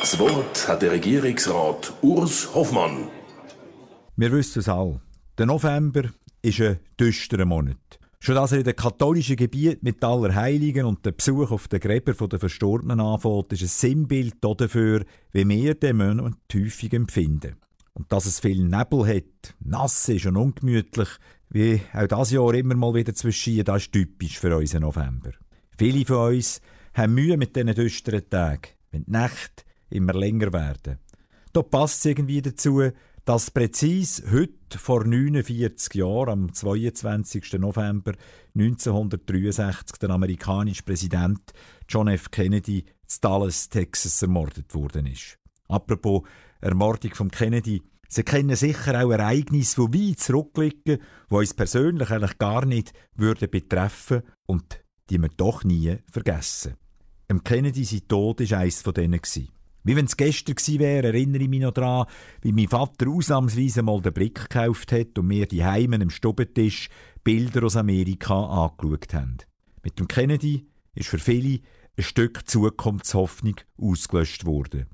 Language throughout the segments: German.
Das Wort hat der Regierungsrat Urs Hoffmann. Wir wissen es alle. Der November ist ein düsterer Monat. Schon dass er in den katholischen Gebieten mit aller Heiligen und dem Besuch auf den Gräber der Verstorbenen anfällt, ist ein Sinnbild dafür, wie wir den Monat häufig empfinden. Und dass es viel Nebel hat, nass ist und ungemütlich, wie auch das Jahr immer mal wieder zwischen, das ist typisch für unseren November. Viele von uns haben Mühe mit diesen düsteren Tagen, wenn die Nächte immer länger werden. Da passt es irgendwie dazu, dass präzise heute vor 49 Jahren, am 22. November 1963, der amerikanische Präsident John F. Kennedy in Dallas, Texas, ermordet worden ist. Apropos Ermordung von Kennedy, Sie kennen sicher auch Ereignisse, die weit zurückliegen, die uns persönlich eigentlich gar nicht würden betreffen und die wir doch nie vergessen. Im Kennedy sein Tod war eines von denen. Wie wenn es gestern gewesen wäre, erinnere ich mich noch daran, wie mein Vater ausnahmsweise mal den Blick gekauft hat und mir die Heimen am Stubentisch Bilder aus Amerika angeschaut haben. Mit dem Kennedy ist für viele ein Stück Zukunftshoffnung ausgelöscht worden.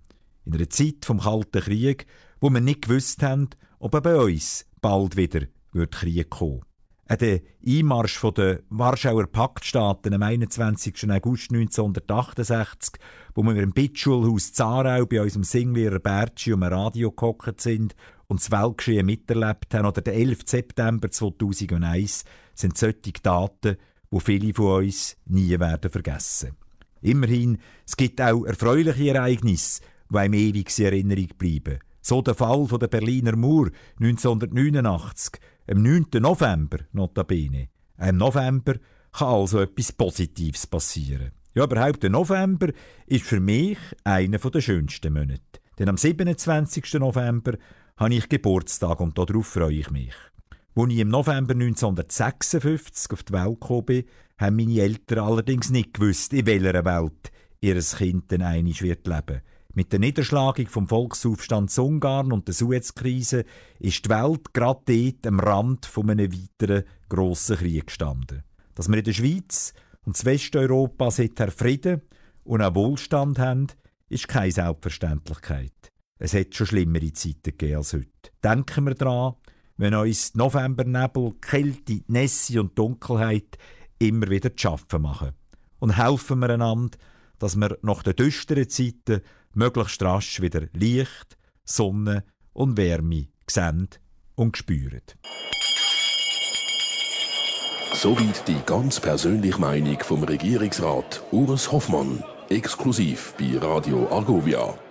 In einer Zeit vom Kalten Krieg, wo wir nicht gewusst haben, ob er bei uns bald wieder wird Krieg kommen an äh, Der Einmarsch der Warschauer Paktstaaten am 21. August 1968, wo wir im Bittschulhaus Zarau bei unserem Singwehrer Bertschi um ein Radio gehockt sind und das Weltgeschehen miterlebt haben, oder der 11. September 2001, sind solche Daten, die viele von uns nie werden vergessen. Immerhin, es gibt auch erfreuliche Ereignisse, die einem ewig in Erinnerung bleiben. So der Fall von der Berliner Mauer 1989, am 9. November notabene. Im November kann also etwas Positives passieren. Ja, überhaupt der November ist für mich einer der schönsten Monate. Denn am 27. November habe ich Geburtstag und darauf freue ich mich. Als ich im November 1956 auf die Welt gekommen bin, haben meine Eltern allerdings nicht gewusst, in welcher Welt ihr Kind denn einmal wird leben mit der Niederschlagung vom Volksaufstand Ungarn und der Suezkrise ist die Welt gerade dort am Rand von einem weiteren grossen Krieg gestanden. Dass wir in der Schweiz und in Westeuropa seither Frieden und auch Wohlstand haben, ist keine Selbstverständlichkeit. Es hat schon schlimmere Zeiten gegeben als heute. Denken wir daran, wenn uns Novembernebel, Kälte, Nässe und Dunkelheit immer wieder zu schaffen machen. Und helfen wir einander, dass wir nach den düsteren Zeiten möglichst rasch wieder Licht, Sonne und Wärme sehen und spüren. Soweit die ganz persönliche Meinung vom Regierungsrat Urs Hoffmann, exklusiv bei Radio Argovia.